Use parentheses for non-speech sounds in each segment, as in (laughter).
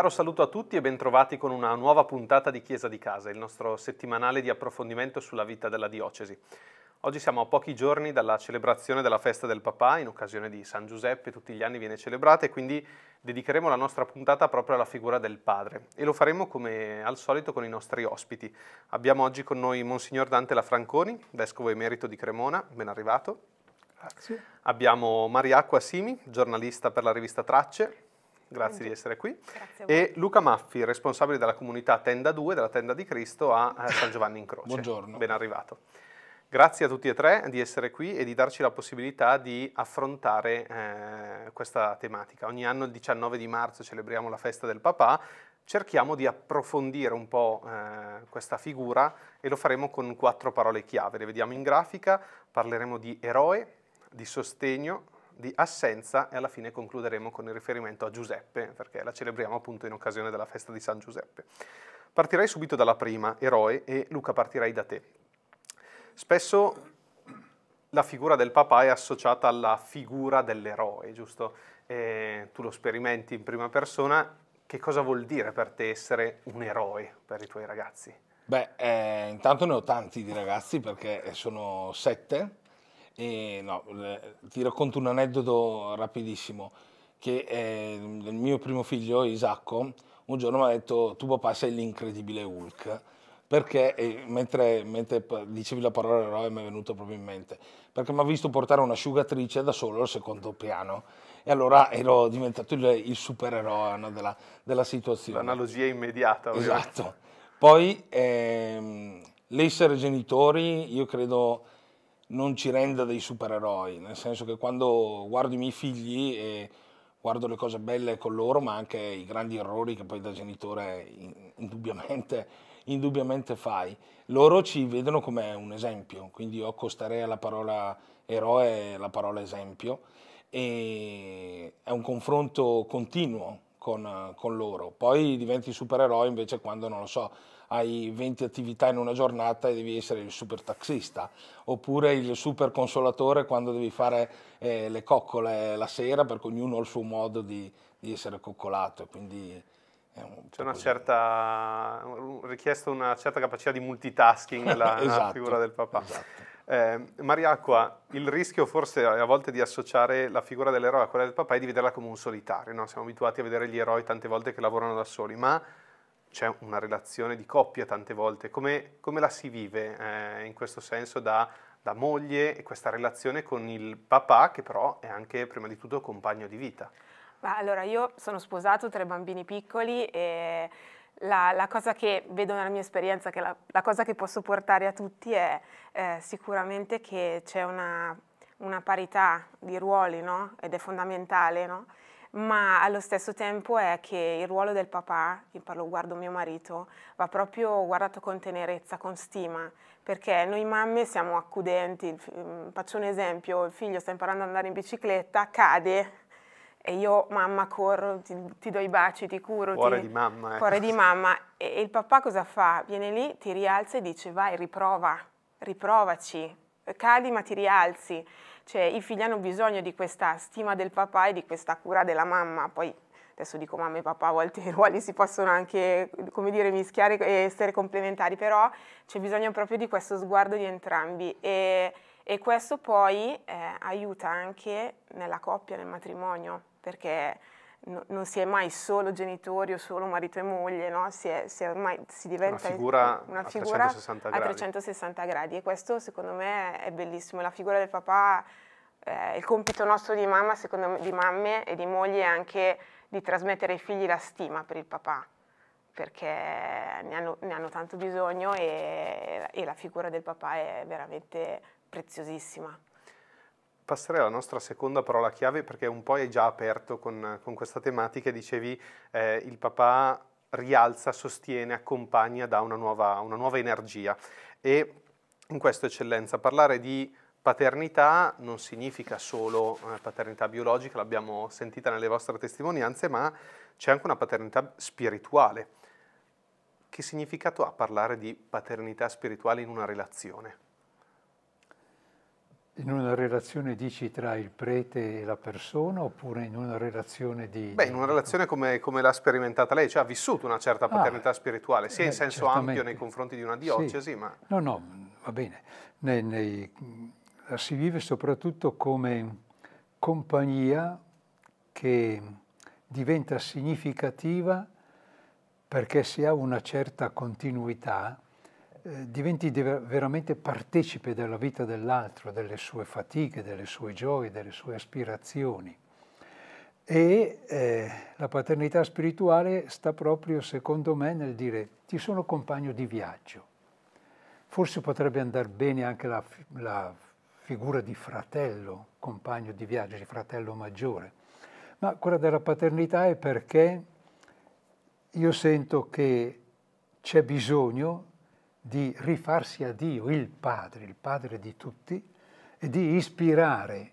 caro saluto a tutti e bentrovati con una nuova puntata di Chiesa di Casa, il nostro settimanale di approfondimento sulla vita della diocesi. Oggi siamo a pochi giorni dalla celebrazione della festa del papà, in occasione di San Giuseppe, tutti gli anni viene celebrata e quindi dedicheremo la nostra puntata proprio alla figura del padre e lo faremo come al solito con i nostri ospiti. Abbiamo oggi con noi Monsignor Dante Lafranconi, vescovo emerito di Cremona, ben arrivato. Grazie. Abbiamo Mariacqua Simi, giornalista per la rivista Tracce grazie di essere qui. E Luca Maffi, responsabile della comunità Tenda 2, della Tenda di Cristo a eh, San Giovanni in Croce. Buongiorno. Ben arrivato. Grazie a tutti e tre di essere qui e di darci la possibilità di affrontare eh, questa tematica. Ogni anno il 19 di marzo celebriamo la festa del papà, cerchiamo di approfondire un po' eh, questa figura e lo faremo con quattro parole chiave. Le vediamo in grafica, parleremo di eroe, di sostegno, di assenza e alla fine concluderemo con il riferimento a Giuseppe, perché la celebriamo appunto in occasione della festa di San Giuseppe. Partirei subito dalla prima, eroe, e Luca partirei da te. Spesso la figura del papà è associata alla figura dell'eroe, giusto? Eh, tu lo sperimenti in prima persona, che cosa vuol dire per te essere un eroe per i tuoi ragazzi? Beh, eh, intanto ne ho tanti di ragazzi perché sono sette e, no, ti racconto un aneddoto rapidissimo, che eh, il mio primo figlio Isacco un giorno mi ha detto tu papà sei l'incredibile Hulk, perché mentre, mentre, dicevi la parola eroe mi è venuto proprio in mente, perché mi ha visto portare un'asciugatrice da solo al secondo piano e allora ero diventato il, il supereroe no, della, della, situazione. L'analogia immediata. Ovviamente. Esatto. Poi ehm, l'essere genitori, io credo non ci renda dei supereroi, nel senso che quando guardo i miei figli e guardo le cose belle con loro, ma anche i grandi errori che poi da genitore indubbiamente, indubbiamente fai, loro ci vedono come un esempio, quindi io accosterei alla parola eroe la parola esempio e è un confronto continuo con, con loro, poi diventi supereroe invece quando non lo so hai 20 attività in una giornata e devi essere il super taxista, oppure il super consolatore quando devi fare eh, le coccole la sera, perché ognuno ha il suo modo di, di essere coccolato. Quindi C'è un una così. certa richiesta, una certa capacità di multitasking nella, (laughs) esatto, figura del papà. Esatto. Eh, Mariacqua, il rischio forse a volte di associare la figura dell'eroe a quella del papà è di vederla come un solitario, no? siamo abituati a vedere gli eroi tante volte che lavorano da soli, ma c'è una relazione di coppia tante volte, come, come la si vive eh, in questo senso da, da moglie e questa relazione con il papà che però è anche prima di tutto compagno di vita? Ma allora, io sono sposato, tre bambini piccoli e la, la, cosa che vedo nella mia esperienza, che la, la cosa che posso portare a tutti è eh, sicuramente che c'è una, una, parità di ruoli, no? Ed è fondamentale, no? ma allo stesso tempo è che il ruolo del papà, io parlo, guardo mio marito, va proprio guardato con tenerezza, con stima, perché noi mamme siamo accudenti, mm, faccio un esempio, il figlio sta imparando ad andare in bicicletta, cade, e io mamma corro, ti, ti, do i baci, ti curo. Cuore ti, di mamma. Eh. Cuore di mamma. E, e, il papà cosa fa? Viene lì, ti rialza e dice vai, riprova, riprovaci, cadi ma ti rialzi cioè i figli hanno bisogno di questa stima del papà e di questa cura della mamma, poi adesso dico mamma e papà a volte i ruoli si possono anche, come dire, mischiare e essere complementari, però c'è bisogno proprio di questo sguardo di entrambi e, e questo poi eh, aiuta anche nella coppia, nel matrimonio, perché no, non si è mai solo genitori o solo marito e moglie, no? si, è, si, è ormai, si diventa una figura, una figura a, 360 a 360 gradi e questo secondo me è bellissimo, la figura del papà, eh, il compito nostro di mamma, secondo me, di mamme e di moglie è anche di trasmettere ai figli la stima per il papà perché ne hanno, ne hanno tanto bisogno e, e la figura del papà è veramente preziosissima passerei alla nostra seconda parola chiave perché un po' hai già aperto con, con questa tematica, dicevi eh, il papà rialza, sostiene, accompagna, dà una nuova, una nuova energia. E in questo, eccellenza, parlare di paternità non significa solo eh, paternità biologica, l'abbiamo sentita nelle vostre testimonianze, ma c'è anche una paternità spirituale. Che significato ha parlare di paternità spirituale in una relazione? In una relazione dici tra il prete e la persona oppure in una relazione di... Beh, in una relazione come, come l'ha sperimentata lei, cioè ha vissuto una certa ah, paternità ah, spirituale, sia eh, in senso certamente. ampio nei confronti di una diocesi, sì. ma... No, no, va bene. Nei, nei, si vive soprattutto come compagnia che diventa significativa perché si ha una certa continuità eh, diventi veramente partecipe della vita dell'altro, delle sue fatiche, delle sue gioie, delle sue aspirazioni. E eh, la paternità spirituale sta proprio, secondo me, nel dire ti sono compagno di viaggio. Forse potrebbe andare bene anche la, la figura di fratello, compagno di viaggio, di fratello maggiore, ma quella della paternità è perché io sento che c'è bisogno di rifarsi a Dio, il Padre, il Padre di tutti, e di ispirare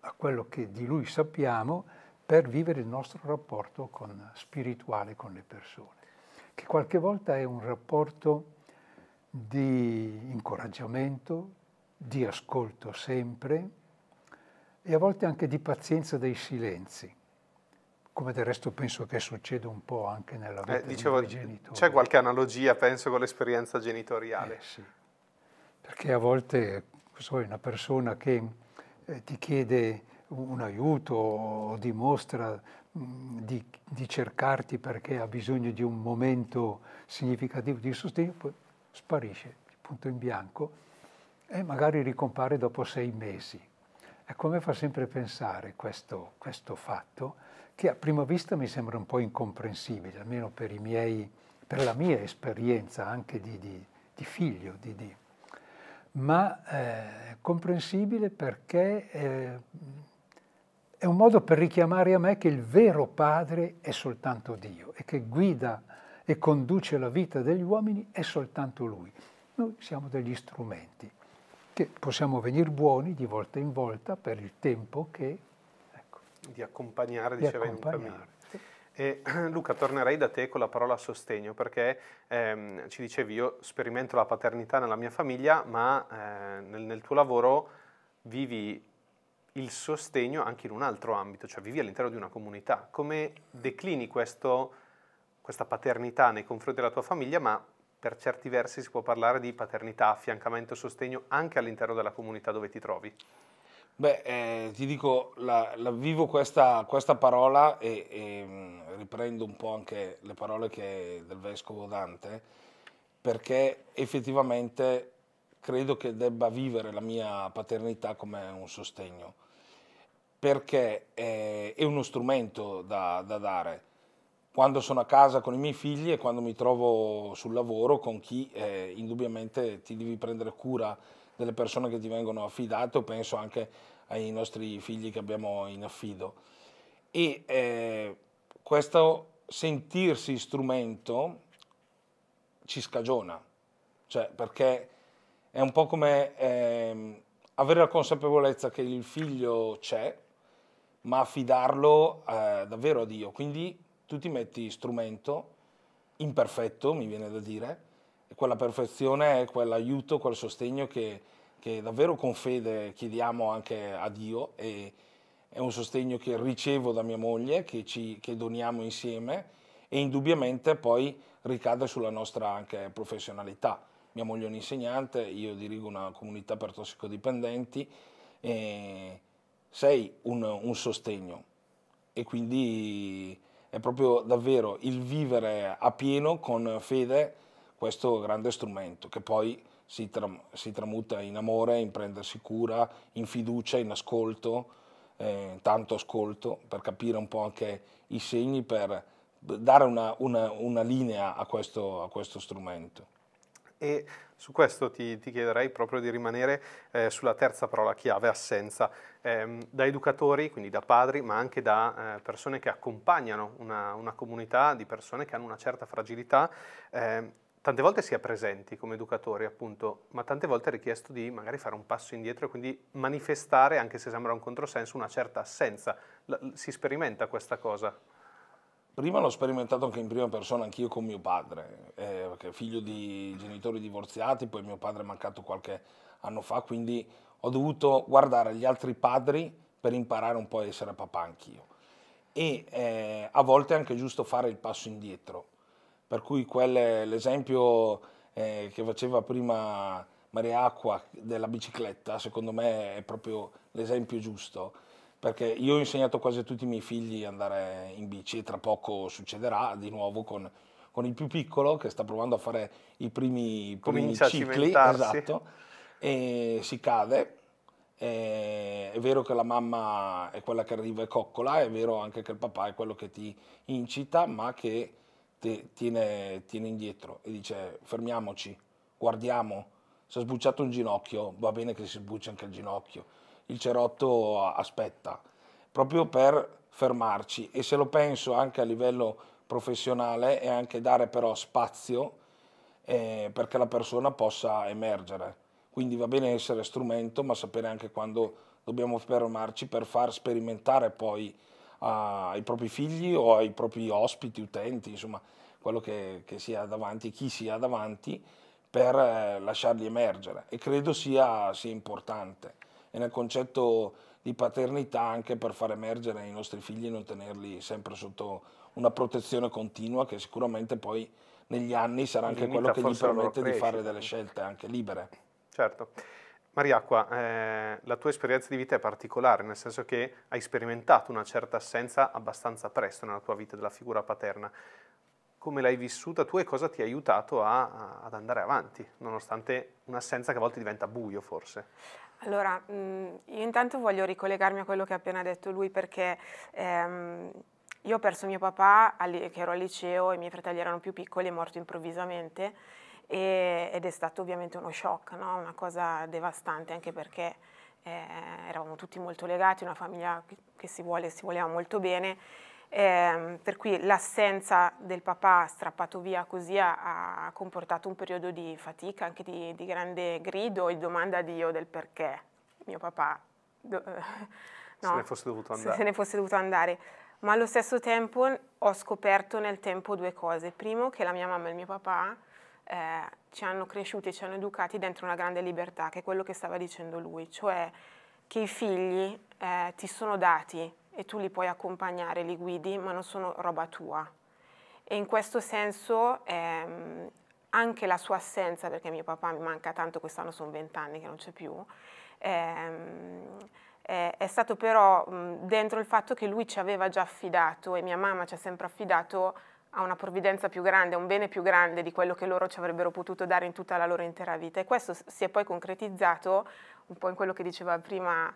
a quello che di Lui sappiamo per vivere il nostro rapporto con, spirituale con le persone, che qualche volta è un rapporto di incoraggiamento, di ascolto sempre e a volte anche di pazienza dei silenzi come del resto penso che succeda un po' anche nella eh, vita eh, dicevo, dei genitori. C'è qualche analogia, penso, con l'esperienza genitoriale. Eh, sì, perché a volte so, una persona che eh, ti chiede un aiuto o dimostra mh, mm, di, di, cercarti perché ha bisogno di un momento significativo di sostegno, poi sparisce, punto in bianco, e magari ricompare dopo sei mesi. Ecco, come fa sempre pensare questo, questo fatto, che a prima vista mi sembra un po' incomprensibile, almeno per, miei, per la mia esperienza anche di, di, di figlio di Dio, ma eh, comprensibile perché eh, è un modo per richiamare a me che il vero Padre è soltanto Dio e che guida e conduce la vita degli uomini è soltanto Lui. Noi siamo degli strumenti che possiamo venire buoni di volta in volta per il tempo che di accompagnare, di diceva, accompagnare. in un cammino. E, (clears throat) Luca, tornerei da te con la parola sostegno perché ehm, ci dicevi io sperimento la paternità nella mia famiglia, ma eh, nel, nel, tuo lavoro vivi il sostegno anche in un altro ambito, cioè vivi all'interno di una comunità. Come declini questo, questa paternità nei confronti della tua famiglia, ma per certi versi si può parlare di paternità, affiancamento, sostegno anche all'interno della comunità dove ti trovi? Beh, eh, ti dico, la, la vivo questa, questa parola e, e, mm, riprendo un po' anche le parole che, del vescovo Dante, perché effettivamente credo che debba vivere la mia paternità come un sostegno, perché è, eh, è uno strumento da, da dare quando sono a casa con i miei figli e quando mi trovo sul lavoro con chi eh, indubbiamente ti devi prendere cura delle persone che ti vengono affidate o penso anche ai nostri figli che abbiamo in affido. E eh, questo sentirsi strumento ci scagiona, cioè perché è un po' come eh, avere la consapevolezza che il figlio c'è, ma affidarlo eh, davvero a Dio. Quindi tu ti metti strumento imperfetto, mi viene da dire, quella perfezione, quell'aiuto, quel sostegno che, che, davvero con fede chiediamo anche a Dio e è un sostegno che ricevo da mia moglie, che, ci, che doniamo insieme e indubbiamente poi ricade sulla nostra anche professionalità. Mia moglie è un'insegnante, io dirigo una comunità per tossicodipendenti e sei un, un sostegno e quindi è proprio davvero il vivere a pieno con fede questo grande strumento che poi si, tram si tramuta in amore, in prendersi cura, in fiducia, in ascolto, eh, tanto ascolto per capire un po' anche i segni, per dare una, una, una linea a questo, a questo strumento. E su questo ti, ti, chiederei proprio di rimanere eh, sulla terza parola chiave, assenza. Eh, da educatori, quindi da padri, ma anche da eh, persone che accompagnano una, una, comunità di persone che hanno una certa fragilità, ehm, tante volte si è presenti come educatori, appunto, ma tante volte è richiesto di magari fare un passo indietro e quindi manifestare, anche se sembra un controsenso, una certa assenza. L- si sperimenta questa cosa? Prima l'ho sperimentato anche in prima persona, anch'io con mio padre, eh, figlio di genitori divorziati, poi mio padre è mancato qualche anno fa, quindi ho dovuto guardare gli altri padri per imparare un po' a essere papà anch'io. E eh, a volte è anche giusto fare il passo indietro, per cui quelle, l'esempio eh, che faceva prima Maria Acqua della bicicletta, secondo me è proprio l'esempio giusto, perché io ho insegnato quasi a tutti i miei figli ad andare in bici e tra poco succederà di nuovo con, con il più piccolo che sta provando a fare i primi, primi cicli, esatto, e si cade. E è vero che la mamma è quella che arriva e coccola, è vero anche che il papà è quello che ti incita, ma che tiene, tiene indietro e dice fermiamoci, guardiamo, si è sbucciato un ginocchio, va bene che si sbuccia anche il ginocchio, il cerotto aspetta, proprio per fermarci e se lo penso anche a livello professionale è anche dare però spazio eh, perché la persona possa emergere. Quindi va bene essere strumento, ma sapere anche quando dobbiamo fermarci per far sperimentare poi ai propri figli o ai propri ospiti, utenti, insomma, quello che, che sia davanti, chi sia davanti, per eh, lasciarli emergere. E credo sia, sia importante. E nel concetto di paternità anche per far emergere i nostri figli e non tenerli sempre sotto una protezione continua che sicuramente poi negli anni sarà anche quello che gli permette di fare delle scelte anche libere. Certo. Mariacqua, eh, la tua esperienza di vita è particolare, nel senso che hai sperimentato una certa assenza abbastanza presto nella tua vita della figura paterna. Come l'hai vissuta tu e cosa ti ha aiutato a, a, ad andare avanti, nonostante un'assenza che a volte diventa buio forse? Allora, mh, mm, io intanto voglio ricollegarmi a quello che ha appena detto lui perché... Ehm, io ho perso mio papà, che ero al liceo e i miei fratelli erano più piccoli, è morto improvvisamente e, ed è stato ovviamente uno shock, no? una cosa devastante anche perché eh, eravamo tutti molto legati, una famiglia che si, vuole, e si voleva molto bene, eh, per cui l'assenza del papà strappato via così ha, ha, comportato un periodo di fatica, anche di, di grande grido e domanda a Dio del perché mio papà do, (laughs) no, se, ne fosse andare. se ne fosse dovuto andare. Ma allo stesso tempo ho scoperto nel tempo due cose. Primo, che la mia mamma e il mio papà eh, ci hanno cresciuti, e ci hanno educati dentro una grande libertà, che è quello che stava dicendo lui, cioè che i figli eh, ti sono dati e tu li puoi accompagnare, li guidi, ma non sono roba tua. E in questo senso ehm, anche la sua assenza, perché mio papà mi manca tanto, quest'anno sono vent'anni che non c'è più, ehm, eh, è stato però mh, dentro il fatto che lui ci aveva già affidato e mia mamma ci ha sempre affidato a una provvidenza più grande, a un bene più grande di quello che loro ci avrebbero potuto dare in tutta la loro intera vita. E questo si è poi concretizzato un po' in quello che diceva prima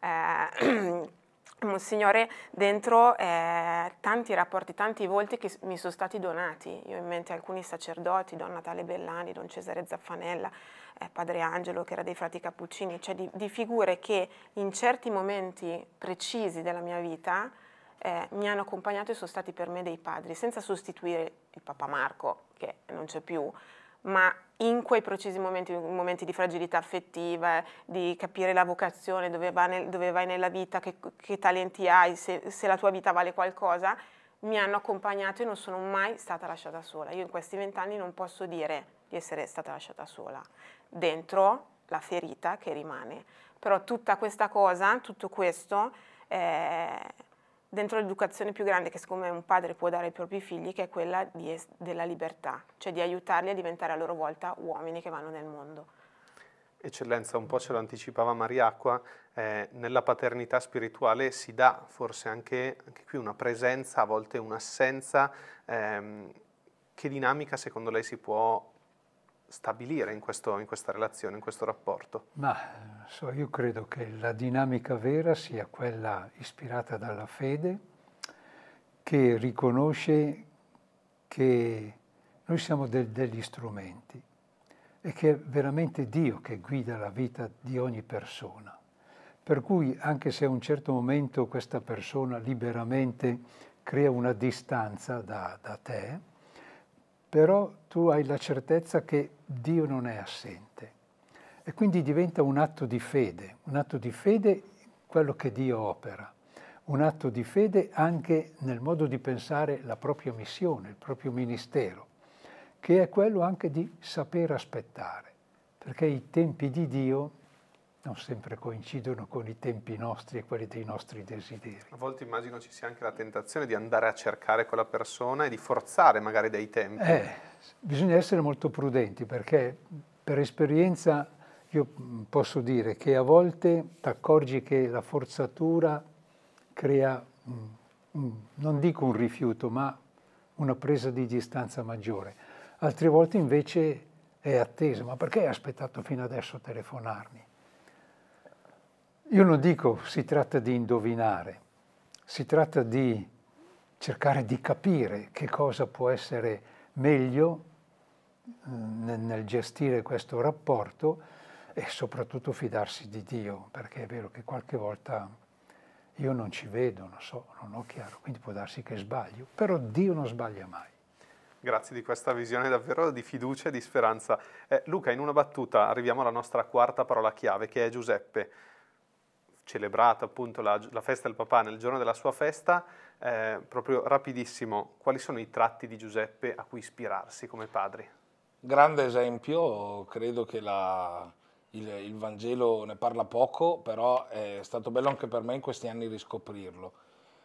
eh, (clears throat) Monsignore, dentro eh, tanti rapporti, tanti volti che mi sono stati donati. Io ho in mente alcuni sacerdoti, Don Natale Bellani, Don Cesare Zaffanella, eh, Padre Angelo che era dei frati Cappuccini, cioè di, di figure che in certi momenti precisi della mia vita eh, mi hanno accompagnato e sono stati per me dei padri, senza sostituire il papà Marco, che non c'è più, ma in quei precisi momenti, momenti di fragilità affettiva, di capire la vocazione, dove, va nel, dove vai nella vita, che, che talenti hai, se, se la tua vita vale qualcosa, mi hanno accompagnato e non sono mai stata lasciata sola. Io in questi vent'anni non posso dire di essere stata lasciata sola. Dentro la ferita che rimane. Però tutta questa cosa, tutto questo... Eh, dentro l'educazione più grande che siccome un padre può dare ai propri figli, che è quella es- della libertà, cioè di aiutarli a diventare a loro volta uomini che vanno nel mondo. Eccellenza, un po' ce lo anticipava Mariacqua, eh, nella paternità spirituale si dà forse anche, anche qui una presenza, a volte un'assenza. Ehm, che dinamica secondo lei si può stabilire in, questo, in questa relazione, in questo rapporto? Ma eh, So, io credo che la dinamica vera sia quella ispirata dalla fede che riconosce che noi siamo del, degli strumenti e che è veramente Dio che guida la vita di ogni persona. Per cui anche se a un certo momento questa persona liberamente crea una distanza da, da te, però tu hai la certezza che Dio non è assente e quindi diventa un atto di fede, un atto di fede quello che Dio opera, un atto di fede anche nel modo di pensare la propria missione, il proprio ministero, che è quello anche di saper aspettare, perché i tempi di Dio non sempre coincidono con i tempi nostri e quelli dei nostri desideri. A volte immagino ci sia anche la tentazione di andare a cercare quella persona e di forzare magari dei tempi. Eh, bisogna essere molto prudenti perché per esperienza io mm, posso dire che a volte ti accorgi che la forzatura crea, mm, mm, non dico un rifiuto, ma una presa di distanza maggiore. Altre volte invece è attesa, ma perché hai aspettato fino adesso a telefonarmi? Io non dico si tratta di indovinare, si tratta di cercare di capire che cosa può essere meglio nel gestire questo rapporto e soprattutto fidarsi di Dio, perché è vero che qualche volta io non ci vedo, non so, non ho chiaro, quindi può darsi che sbaglio, però Dio non sbaglia mai. Grazie di questa visione davvero di fiducia e di speranza. Eh, Luca, in una battuta arriviamo alla nostra quarta parola chiave che è Giuseppe. Celebrata appunto la, la festa del papà nel giorno della sua festa, eh, proprio rapidissimo, quali sono i tratti di Giuseppe a cui ispirarsi come padre? Grande esempio, credo che la, il, il, Vangelo ne parla poco, però è stato bello anche per me in questi anni riscoprirlo,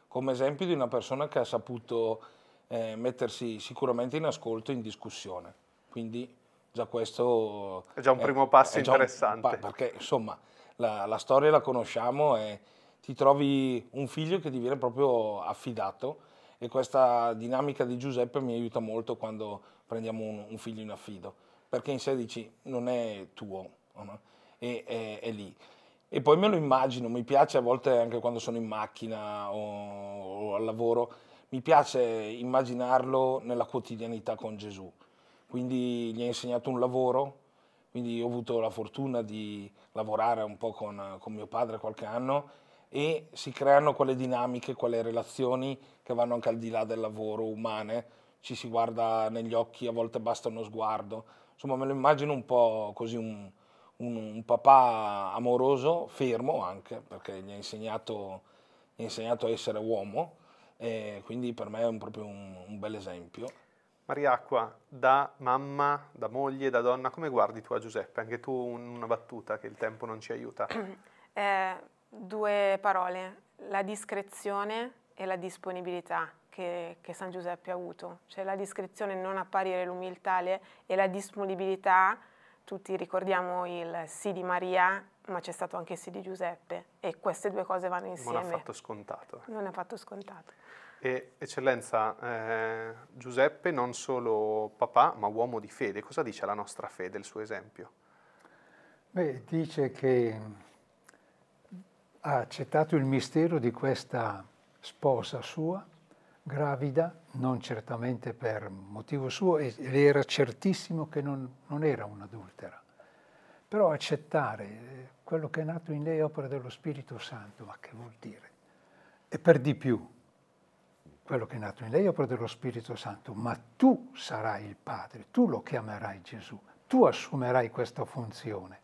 come esempio di una persona che ha saputo eh, mettersi sicuramente in ascolto e in discussione. Quindi già questo... È già un è, primo passo interessante. Un, perché insomma la, la, storia la conosciamo e ti trovi un figlio che ti viene proprio affidato e questa dinamica di Giuseppe mi aiuta molto quando prendiamo un, un figlio in affido, perché in sé dici non è tuo, no? e, è, è lì. E poi me lo immagino, mi piace a volte anche quando sono in macchina o, o al lavoro, mi piace immaginarlo nella quotidianità con Gesù. Quindi gli ha insegnato un lavoro, quindi ho avuto la fortuna di lavorare un po' con, con, mio padre qualche anno e si creano quelle dinamiche, quelle relazioni che vanno anche al di là del lavoro umane, ci si guarda negli occhi, a volte basta uno sguardo, insomma me lo immagino un po' così un, un, un papà amoroso, fermo anche, perché gli ha insegnato, gli ha insegnato a essere uomo, e quindi per me è un, proprio un, un bel esempio. Mariacqua, da mamma, da moglie, da donna, come guardi tu a Giuseppe? Anche tu una battuta che il tempo non ci aiuta. (clears throat) Eh, due parole, la discrezione e la disponibilità che, che, San Giuseppe ha avuto. Cioè la discrezione non apparire l'umiltà e la disponibilità tutti ricordiamo il sì di Maria, ma c'è stato anche il sì di Giuseppe e queste due cose vanno insieme. Non è affatto scontato. Non è affatto scontato. E, eccellenza, eh, Giuseppe non solo papà, ma uomo di fede. Cosa dice la nostra fede, il suo esempio? Beh, dice che ha accettato il mistero di questa sposa sua gravida, non certamente per motivo suo, ed era certissimo che non, non era un'adultera. Però accettare eh, quello che è nato in lei opera dello Spirito Santo, ma che vuol dire? E per di più, quello che è nato in lei opera dello Spirito Santo, ma tu sarai il Padre, tu lo chiamerai Gesù, tu assumerai questa funzione.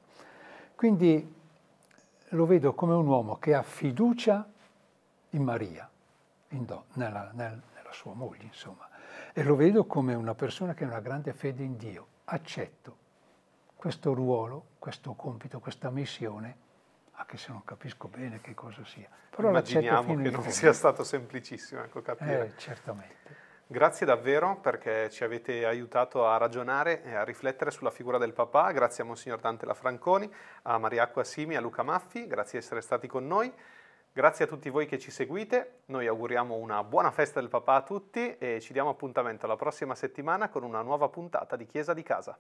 Quindi lo vedo come un uomo che ha fiducia in Maria do, nella, nel, nella sua moglie, insomma. E lo vedo come una persona che ha una grande fede in Dio. Accetto questo ruolo, questo compito, questa missione anche se non capisco bene che cosa sia. Però Immaginiamo che non fondo. sia stato semplicissimo ecco, capire. Eh, certamente. Grazie davvero perché ci avete aiutato a ragionare e a riflettere sulla figura del papà. Grazie a Monsignor Dante Lafranconi, a Mariacqua Simi, a Luca Maffi, grazie di essere stati con noi. Grazie a tutti voi che ci seguite, noi auguriamo una buona festa del papà a tutti e ci diamo appuntamento la prossima settimana con una nuova puntata di Chiesa di Casa.